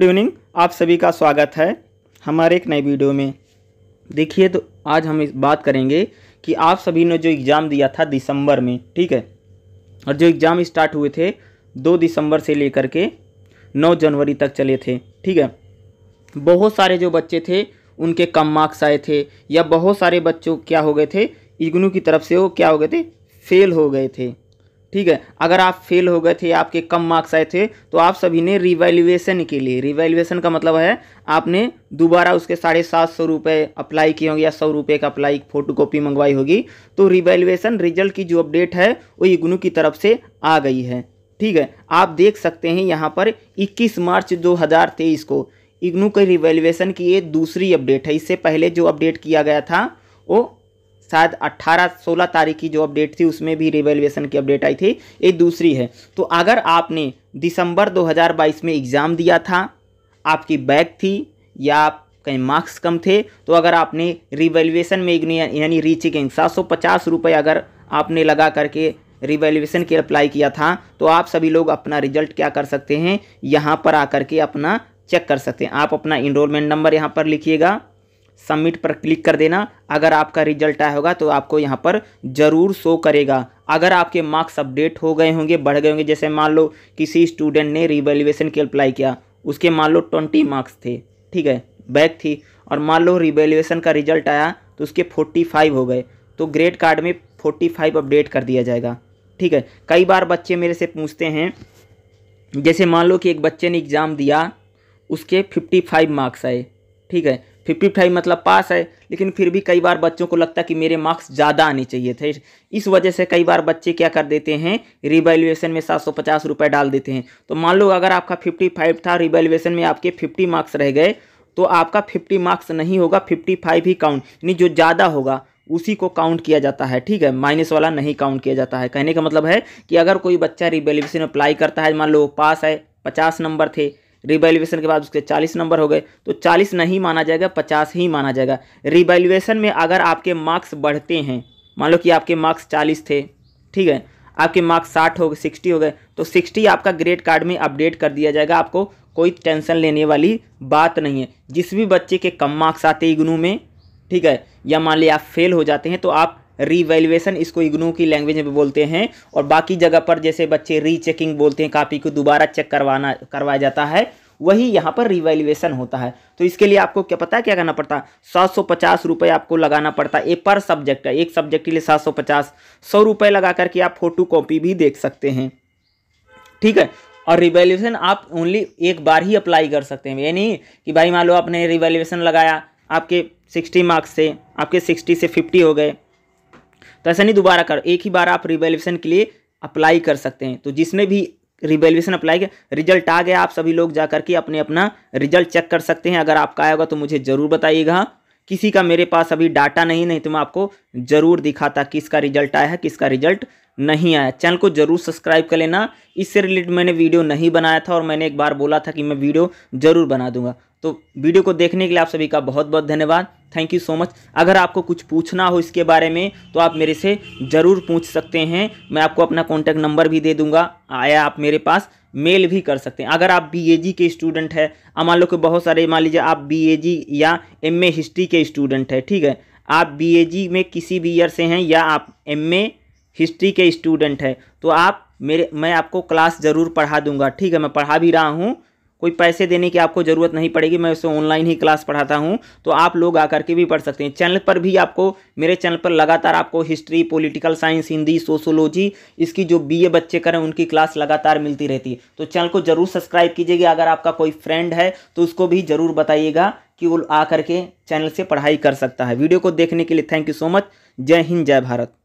good evening आप सभी का स्वागत है हमारे एक नए वीडियो में देखिए तो आज हम इस बात करेंगे कि आप सभी ने जो एग्ज़ाम दिया था दिसंबर में ठीक है और जो एग्ज़ाम स्टार्ट हुए थे दो दिसंबर से लेकर के नौ जनवरी तक चले थे ठीक है बहुत सारे जो बच्चे थे उनके कम मार्क्स आए थे या बहुत सारे बच्चों क्या हो गए थे इग्नू की तरफ से वो क्या हो गए थे फेल हो गए थे ठीक है अगर आप फेल हो गए थे आपके कम मार्क्स आए थे तो आप सभी ने रिवैल्यूएशन के लिए रिवैल्यूएशन का मतलब है आपने दोबारा उसके साढ़े सात सौ रुपये अप्लाई किए होंगे या सौ रुपये का अप्लाई फोटो कॉपी मंगवाई होगी तो रिवेल्यूएसन रिजल्ट की जो अपडेट है वो इग्नू की तरफ से आ गई है ठीक है आप देख सकते हैं यहाँ पर इक्कीस मार्च दो को इग्नू के रिवेल्यूएसन की ये दूसरी अपडेट है इससे पहले जो अपडेट किया गया था वो शायद 18 16 तारीख की जो अपडेट थी उसमें भी रिवेल्युएसन की अपडेट आई थी ये दूसरी है तो अगर आपने दिसंबर 2022 में एग्ज़ाम दिया था आपकी बैक थी या कहीं मार्क्स कम थे तो अगर आपने रिवेल्युएसन में यानी रीचेकिंग सात सौ पचास रुपये अगर आपने लगा करके रिवेल्युएसन के अप्लाई किया था तो आप सभी लोग अपना रिजल्ट क्या कर सकते हैं यहाँ पर आकर के अपना चेक कर सकते हैं आप अपना इनरोलमेंट नंबर यहाँ पर लिखिएगा सबमिट पर क्लिक कर देना अगर आपका रिजल्ट आया होगा तो आपको यहाँ पर ज़रूर शो करेगा अगर आपके मार्क्स अपडेट हो गए होंगे बढ़ गए होंगे जैसे मान लो किसी स्टूडेंट ने रिवेल्युएसन के अप्लाई किया उसके मान लो ट्वेंटी मार्क्स थे ठीक है बैक थी और मान लो रिवेल्युएसन का रिजल्ट आया तो उसके फोर्टी फाइव हो गए तो ग्रेड कार्ड में फोर्टी फाइव अपडेट कर दिया जाएगा ठीक है कई बार बच्चे मेरे से पूछते हैं जैसे मान लो कि एक बच्चे ने एग्ज़ाम दिया उसके फिफ्टी फाइव मार्क्स आए ठीक है फिफ्टी फाइव मतलब पास है लेकिन फिर भी कई बार बच्चों को लगता है कि मेरे मार्क्स ज़्यादा आने चाहिए थे इस वजह से कई बार बच्चे क्या कर देते हैं रिवेल्युएसन में सात सौ पचास रुपये डाल देते हैं तो मान लो अगर आपका फिफ्टी फाइव था रिवेल्युएसन में आपके फिफ्टी मार्क्स रह गए तो आपका फिफ्टी मार्क्स नहीं होगा फिफ्टी फाइव ही काउंट यानी जो ज़्यादा होगा उसी को काउंट किया जाता है ठीक है माइनस वाला नहीं काउंट किया जाता है कहने का मतलब है कि अगर कोई बच्चा रिवेल्युएसन अप्लाई करता है मान लो पास है पचास नंबर थे रिवैल्यूएशन के बाद उसके चालीस नंबर हो गए तो चालीस नहीं माना जाएगा पचास ही माना जाएगा रिवैल्यूएशन में अगर आपके मार्क्स बढ़ते हैं मान लो कि आपके मार्क्स चालीस थे ठीक है आपके मार्क्स साठ हो गए सिक्सटी हो गए तो सिक्सटी आपका ग्रेड कार्ड में अपडेट कर दिया जाएगा आपको कोई टेंशन लेने वाली बात नहीं है जिस भी बच्चे के कम मार्क्स आते इग्नू में ठीक है या मान लिया आप फेल हो जाते हैं तो आप रीवैल्यूएशन इसको इग्नू की लैंग्वेज में बोलते हैं और बाकी जगह पर जैसे बच्चे रीचेकिंग बोलते हैं कापी को दोबारा चेक करवाना करवाया जाता है वही यहाँ पर रिवैल्यूएशन होता है तो इसके लिए आपको क्या पता है क्या करना पड़ता है सात सौ पचास रुपये आपको लगाना पड़ता है ए पर सब्जेक्ट है एक सब्जेक्ट के लिए सात सौ पचास सौ रुपये लगा करके आप फोटो कॉपी भी देख सकते हैं ठीक है और रिवेल्यूशन आप ओनली एक बार ही अप्लाई कर सकते हैं ये नहीं कि भाई मान लो आपने रिवेल्यूशन लगाया आपके सिक्सटी मार्क्स से आपके सिक्सटी से फिफ्टी हो गए तो ऐसा नहीं दोबारा कर एक ही बार आप रिवेल्यूशन के लिए अप्लाई कर सकते हैं तो जिसने भी रिवेल्यूशन अप्लाई किया रिजल्ट आ गया आप सभी लोग जा के अपने अपना रिजल्ट चेक कर सकते हैं अगर आपका आया होगा तो मुझे ज़रूर बताइएगा किसी का मेरे पास अभी डाटा नहीं नहीं तो मैं आपको ज़रूर दिखाता किसका रिजल्ट आया है किसका रिजल्ट नहीं आया चैनल को जरूर सब्सक्राइब कर लेना इससे रिलेटेड मैंने वीडियो नहीं बनाया था और मैंने एक बार बोला था कि मैं वीडियो ज़रूर बना दूंगा तो वीडियो को देखने के लिए आप सभी का बहुत बहुत धन्यवाद थैंक यू सो मच अगर आपको कुछ पूछना हो इसके बारे में तो आप मेरे से ज़रूर पूछ सकते हैं मैं आपको अपना कॉन्टैक्ट नंबर भी दे दूंगा आया आप मेरे पास मेल भी कर सकते हैं अगर आप बीएजी के स्टूडेंट है अब मान लो कि बहुत सारे मान लीजिए आप बीएजी या एमए हिस्ट्री के स्टूडेंट है ठीक है आप बीएजी में किसी भी ईयर से हैं या आप एमए हिस्ट्री के स्टूडेंट है तो आप मेरे मैं आपको क्लास ज़रूर पढ़ा दूंगा ठीक है मैं पढ़ा भी रहा हूँ कोई पैसे देने की आपको ज़रूरत नहीं पड़ेगी मैं उसे ऑनलाइन ही क्लास पढ़ाता हूँ तो आप लोग आकर के भी पढ़ सकते हैं चैनल पर भी आपको मेरे चैनल पर लगातार आपको history political science Hindi sociology इसकी जो बीए बच्चे करें उनकी क्लास लगातार मिलती रहती है तो चैनल को ज़रूर सब्सक्राइब कीजिएगा अगर आपका कोई फ्रेंड है तो उसको भी ज़रूर बताइएगा कि वो आकर के चैनल से पढ़ाई कर सकता है वीडियो को देखने के लिए थैंक यू सो मच जय हिंद जय भारत